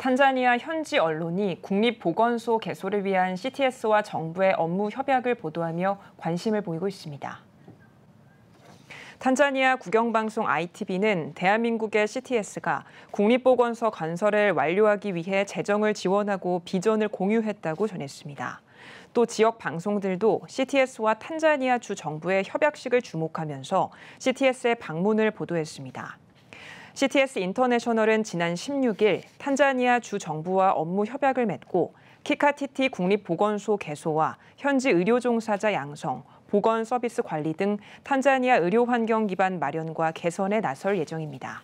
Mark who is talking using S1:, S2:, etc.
S1: 탄자니아 현지 언론이 국립보건소 개소를 위한 CTS와 정부의 업무 협약을 보도하며 관심을 보이고 있습니다. 탄자니아 국영방송 ITV는 대한민국의 CTS가 국립보건소 건설을 완료하기 위해 재정을 지원하고 비전을 공유했다고 전했습니다. 또 지역 방송들도 CTS와 탄자니아 주 정부의 협약식을 주목하면서 CTS의 방문을 보도했습니다. CTS 인터내셔널은 지난 16일 탄자니아 주 정부와 업무 협약을 맺고 키카티티 국립보건소 개소와 현지 의료 종사자 양성, 보건 서비스 관리 등 탄자니아 의료 환경 기반 마련과 개선에 나설 예정입니다.